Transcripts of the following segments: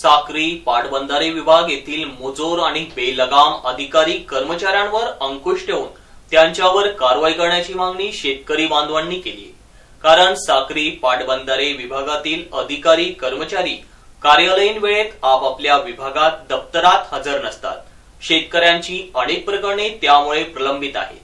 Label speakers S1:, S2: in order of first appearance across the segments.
S1: साक्री पाटबंधारे विभाग येथील मुजोर आणि बेलगाम अधिकारी कर्मचाऱ्यांवर अंकुश ठेवून त्यांच्यावर कारवाई करण्याची मागणी शेतकरी बांधवांनी केली कारण साक्री पाटबंधारे विभागातील अधिकारी कर्मचारी कार्यालयीन वेळेत आपापल्या विभागात दप्तरात हजर नसतात शेतकऱ्यांची अनेक प्रकरणे त्यामुळे प्रलंबित आहेत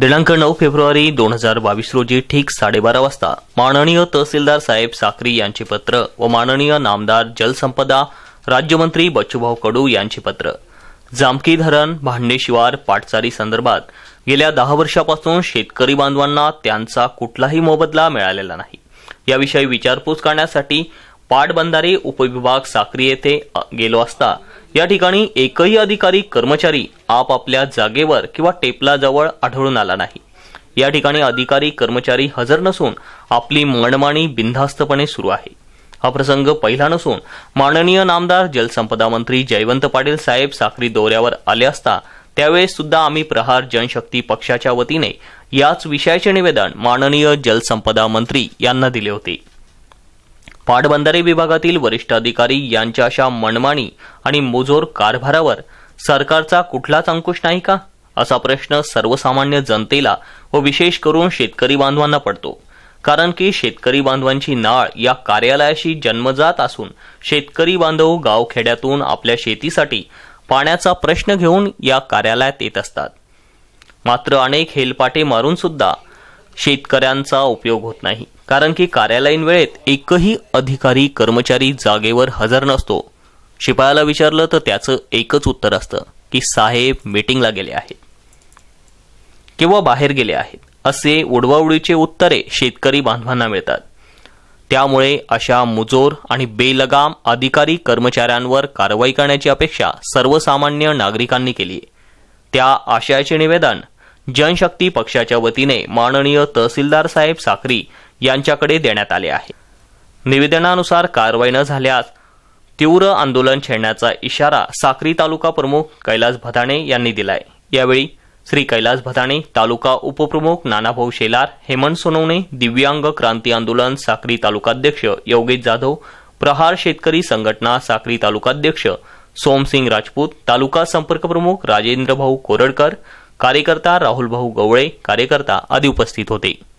S1: दिनांक नऊ फेब्रुवारी दोन हजार बावीस रोजी ठीक साडेबारा वाजता माननीय तहसीलदार साहेब साखरी यांचे पत्र व माननीय नामदार जलसंपदा राज्यमंत्री बच्चूभाऊ कडू यांचे पत्र जामकी धरण भांडेशिवार पाटचारी संदर्भात गेल्या दहा वर्षापासून शेतकरी बांधवांना त्यांचा कुठलाही मोबदला मिळालेला नाही याविषयी विचारपूस करण्यासाठी पाटबंधारे उपविभाग साक्री येथे गेलो असता या ठिकाणी एकही अधिकारी कर्मचारी आपापल्या जागेवर किंवा टेपलाजवळ आढळून आला नाही या ठिकाणी अधिकारी कर्मचारी हजर नसून आपली मनमानी बिनधास्तपणे सुरू आहे हा प्रसंग पहिला नसून माननीय नामदार जलसंपदा मंत्री जयवंत पाटील साहेब साखरी दौऱ्यावर आले असता त्यावेळेस सुद्धा आम्ही प्रहार जनशक्ती पक्षाच्या वतीने याच विषयाचे निवेदन माननीय जलसंपदा मंत्री यांना दिले होते पाटबंधारे विभागातील वरिष्ठ अधिकारी यांच्या अशा मनमानी आणि मोजोर कारभारावर सरकारचा कुठलाच अंकुश नाही का असा प्रश्न सर्वसामान्य जनतेला व विशेष करून शेतकरी बांधवांना पडतो कारण की शेतकरी बांधवांची नाळ या कार्यालयाशी जन्मजात असून शेतकरी बांधव गावखेड्यातून आपल्या शेतीसाठी पाण्याचा प्रश्न घेऊन या कार्यालयात येत असतात मात्र अनेक हेलपाटे मारून सुद्धा शेतकऱ्यांचा उपयोग होत नाही कारण की कार्यालयीन वेळेत एकही अधिकारी कर्मचारी जागेवर हजर नसतो शिपायाला विचारलं तर त्याचं एकच उत्तर असतं की साहेब मिटिंगला गेले आहेत किंवा बाहेर गेले आहेत असे उडवाउडीचे उत्तरे शेतकरी बांधवांना मिळतात त्यामुळे अशा मुजोर आणि बेलगाम अधिकारी कर्मचाऱ्यांवर कारवाई करण्याची अपेक्षा सर्वसामान्य नागरिकांनी केली त्या आशयाचे निवेदन जनशक्ती पक्षाच्या वतीने माननीय तहसीलदार साहेब साखरी यांच्याकडे देण्यात आले आहे निवेदनानुसार कारवाई न झाल्यास तीव्र आंदोलन छेडण्याचा इशारा साक्री तालुका प्रमुख कैलास भदाणे यांनी दिलाय यावेळी श्री कैलास भदाणे तालुका उपप्रमुख नानाभाऊ शेलार हेमंत सोनवणे दिव्यांग क्रांती आंदोलन साक्री तालुकाध्यक्ष योगेश जाधव प्रहार शेतकरी संघटना साक्री तालुकाध्यक्ष सोमसिंग राजपूत तालुका संपर्क संपर्कप्रमुख राजेंद्रभाऊ कोरडकर कार्यकर्ता राहुल भाऊ गवळे कार्यकर्ता आदी उपस्थित होते